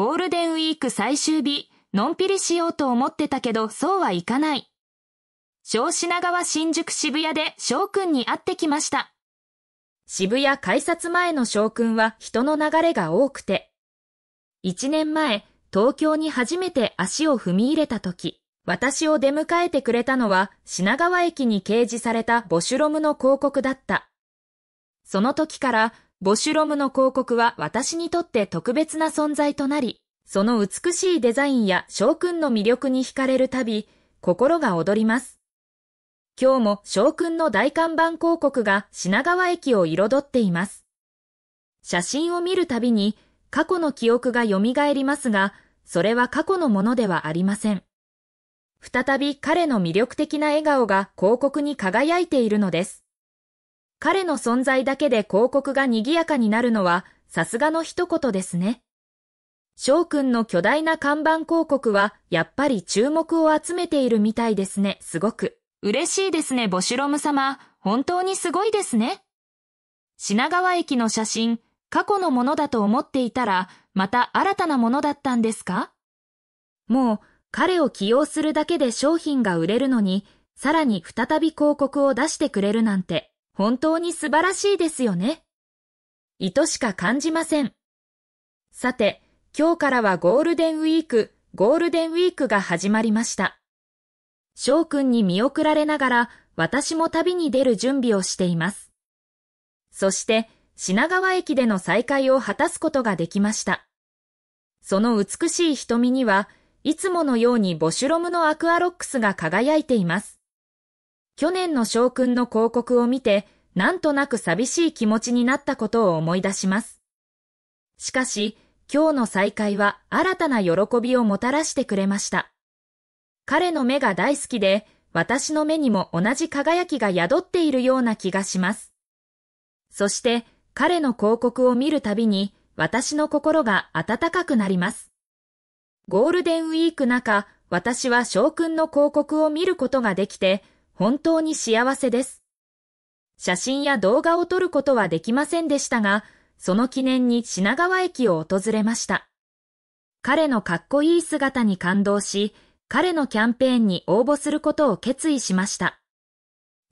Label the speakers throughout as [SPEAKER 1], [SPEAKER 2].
[SPEAKER 1] ゴールデンウィーク最終日、のんぴりしようと思ってたけど、そうはいかない。小品川新宿渋谷で翔くんに会ってきました。渋谷改札前の翔くんは人の流れが多くて、1年前、東京に初めて足を踏み入れた時、私を出迎えてくれたのは品川駅に掲示されたボシュロムの広告だった。その時からボシュロムの広告は私にとって特別な存在となり、その美しいデザインや翔くんの魅力に惹かれるたび、心が躍ります。今日も翔くんの大看板広告が品川駅を彩っています。写真を見るたびに過去の記憶が蘇りますが、それは過去のものではありません。再び彼の魅力的な笑顔が広告に輝いているのです。彼の存在だけで広告が賑やかになるのは、さすがの一言ですね。翔くんの巨大な看板広告は、やっぱり注目を集めているみたいですね、すごく。嬉しいですね、ボシュロム様。本当にすごいですね。品川駅の写真、過去のものだと思っていたら、また新たなものだったんですかもう、彼を起用するだけで商品が売れるのに、さらに再び広告を出してくれるなんて、本当に素晴らしいですよね。意図しか感じません。さて、今日からはゴールデンウィーク、ゴールデンウィークが始まりました。翔くんに見送られながら、私も旅に出る準備をしています。そして、品川駅での再会を果たすことができました。その美しい瞳には、いつものようにボシュロムのアクアロックスが輝いています。去年の将軍の広告を見て、なんとなく寂しい気持ちになったことを思い出します。しかし、今日の再会は新たな喜びをもたらしてくれました。彼の目が大好きで、私の目にも同じ輝きが宿っているような気がします。そして、彼の広告を見るたびに、私の心が温かくなります。ゴールデンウィーク中、私は将軍の広告を見ることができて、本当に幸せです。写真や動画を撮ることはできませんでしたが、その記念に品川駅を訪れました。彼のかっこいい姿に感動し、彼のキャンペーンに応募することを決意しました。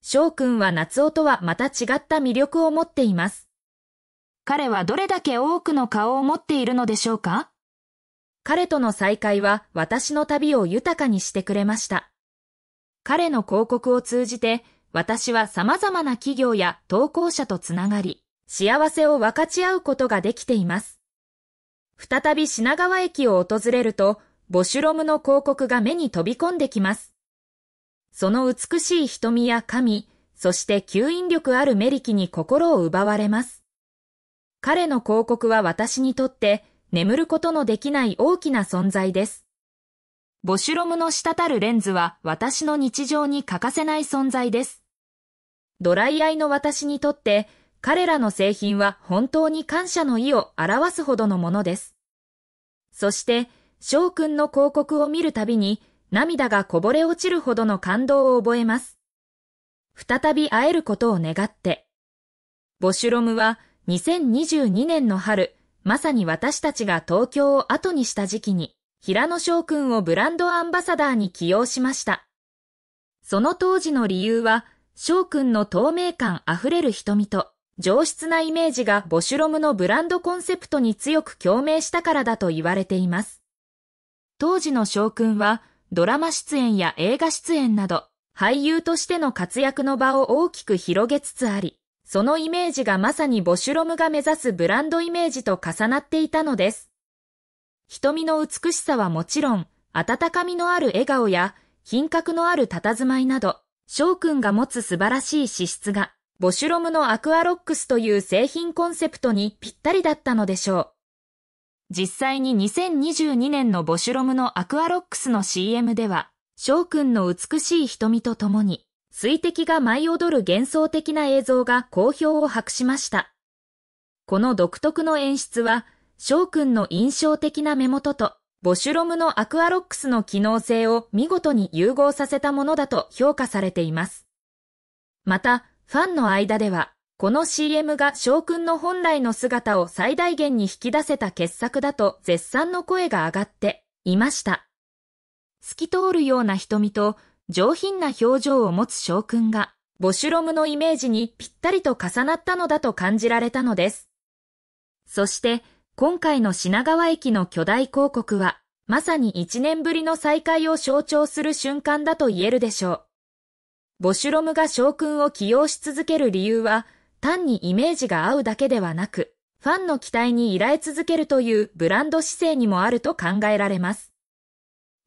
[SPEAKER 1] 翔くんは夏男とはまた違った魅力を持っています。彼はどれだけ多くの顔を持っているのでしょうか彼との再会は私の旅を豊かにしてくれました。彼の広告を通じて、私は様々な企業や投稿者とつながり、幸せを分かち合うことができています。再び品川駅を訪れると、ボシュロムの広告が目に飛び込んできます。その美しい瞳や髪、そして吸引力あるメリキに心を奪われます。彼の広告は私にとって眠ることのできない大きな存在です。ボシュロムの滴るレンズは私の日常に欠かせない存在です。ドライアイの私にとって、彼らの製品は本当に感謝の意を表すほどのものです。そして、翔くんの広告を見るたびに涙がこぼれ落ちるほどの感動を覚えます。再び会えることを願って。ボシュロムは2022年の春、まさに私たちが東京を後にした時期に、平野翔くんをブランドアンバサダーに起用しました。その当時の理由は、翔くんの透明感あふれる瞳と、上質なイメージがボシュロムのブランドコンセプトに強く共鳴したからだと言われています。当時の翔くんは、ドラマ出演や映画出演など、俳優としての活躍の場を大きく広げつつあり、そのイメージがまさにボシュロムが目指すブランドイメージと重なっていたのです。瞳の美しさはもちろん、温かみのある笑顔や、品格のある佇まいなど、翔くんが持つ素晴らしい資質が、ボシュロムのアクアロックスという製品コンセプトにぴったりだったのでしょう。実際に2022年のボシュロムのアクアロックスの CM では、翔くんの美しい瞳とともに、水滴が舞い踊る幻想的な映像が好評を博しました。この独特の演出は、翔くんの印象的な目元と、ボシュロムのアクアロックスの機能性を見事に融合させたものだと評価されています。また、ファンの間では、この CM が翔くんの本来の姿を最大限に引き出せた傑作だと絶賛の声が上がっていました。透き通るような瞳と上品な表情を持つ翔くんが、ボシュロムのイメージにぴったりと重なったのだと感じられたのです。そして、今回の品川駅の巨大広告は、まさに1年ぶりの再開を象徴する瞬間だと言えるでしょう。ボシュロムが将軍を起用し続ける理由は、単にイメージが合うだけではなく、ファンの期待に依頼続けるというブランド姿勢にもあると考えられます。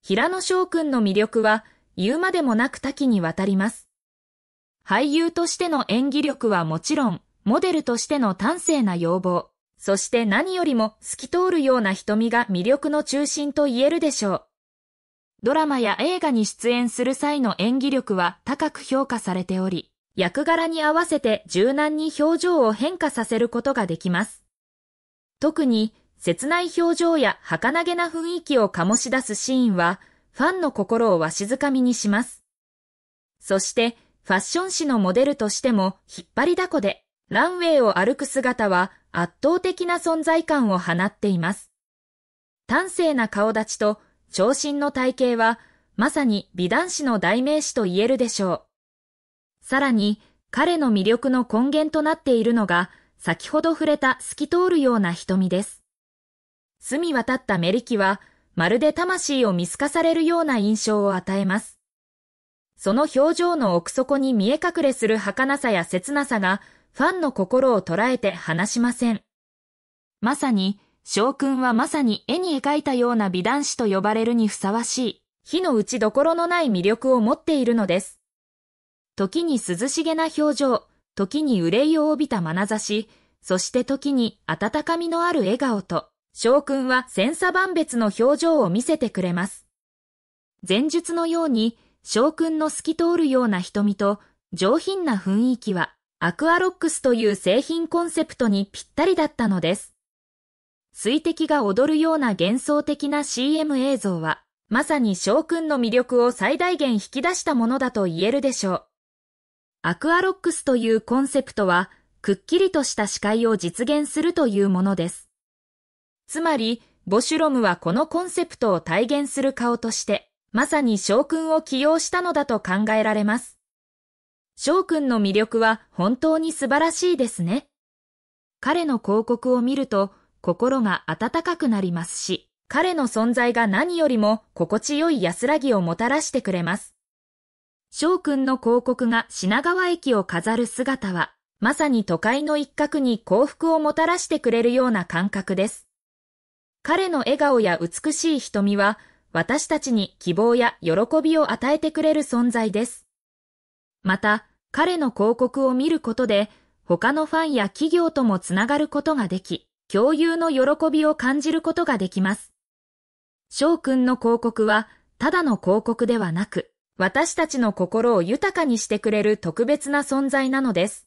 [SPEAKER 1] 平野翔くんの魅力は言うまでもなく多岐にわたります。俳優としての演技力はもちろん、モデルとしての端正な要望、そして何よりも透き通るような瞳が魅力の中心と言えるでしょう。ドラマや映画に出演する際の演技力は高く評価されており、役柄に合わせて柔軟に表情を変化させることができます。特に、切ない表情や儚げな雰囲気を醸し出すシーンは、ファンの心をわしづかみにします。そして、ファッション誌のモデルとしても引っ張りだこでランウェイを歩く姿は圧倒的な存在感を放っています。端正な顔立ちと長身の体型は、まさに美男子の代名詞と言えるでしょう。さらに、彼の魅力の根源となっているのが、先ほど触れた透き通るような瞳です。澄み渡ったメリキは、まるで魂を見透かされるような印象を与えます。その表情の奥底に見え隠れする儚さや切なさが、ファンの心を捉えて離しません。まさに、将んはまさに絵に描いたような美男子と呼ばれるにふさわしい、火の打ちどころのない魅力を持っているのです。時に涼しげな表情、時に憂いを帯びた眼差し、そして時に温かみのある笑顔と、将んは千差万別の表情を見せてくれます。前述のように、将んの透き通るような瞳と上品な雰囲気は、アクアロックスという製品コンセプトにぴったりだったのです。水滴が踊るような幻想的な CM 映像は、まさに翔くんの魅力を最大限引き出したものだと言えるでしょう。アクアロックスというコンセプトは、くっきりとした視界を実現するというものです。つまり、ボシュロムはこのコンセプトを体現する顔として、まさに将軍を起用したのだと考えられます。翔くんの魅力は本当に素晴らしいですね。彼の広告を見ると心が温かくなりますし、彼の存在が何よりも心地よい安らぎをもたらしてくれます。翔くんの広告が品川駅を飾る姿は、まさに都会の一角に幸福をもたらしてくれるような感覚です。彼の笑顔や美しい瞳は、私たちに希望や喜びを与えてくれる存在です。また、彼の広告を見ることで、他のファンや企業ともつながることができ、共有の喜びを感じることができます。翔くんの広告は、ただの広告ではなく、私たちの心を豊かにしてくれる特別な存在なのです。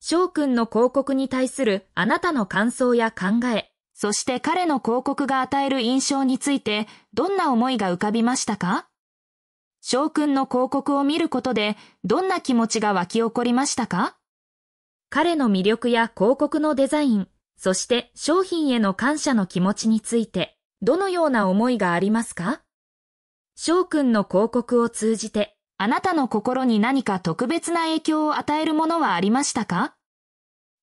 [SPEAKER 1] 翔くんの広告に対するあなたの感想や考え、そして彼の広告が与える印象について、どんな思いが浮かびましたか翔くんの広告を見ることでどんな気持ちが湧き起こりましたか彼の魅力や広告のデザイン、そして商品への感謝の気持ちについてどのような思いがありますか翔くんの広告を通じてあなたの心に何か特別な影響を与えるものはありましたか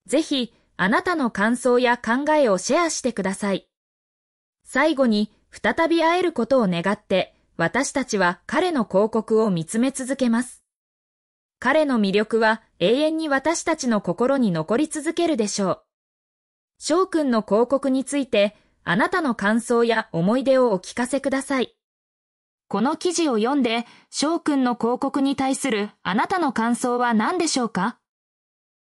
[SPEAKER 1] ぜひあなたの感想や考えをシェアしてください。最後に再び会えることを願って私たちは彼の広告を見つめ続けます。彼の魅力は永遠に私たちの心に残り続けるでしょう。翔くんの広告について、あなたの感想や思い出をお聞かせください。この記事を読んで、翔くんの広告に対するあなたの感想は何でしょうか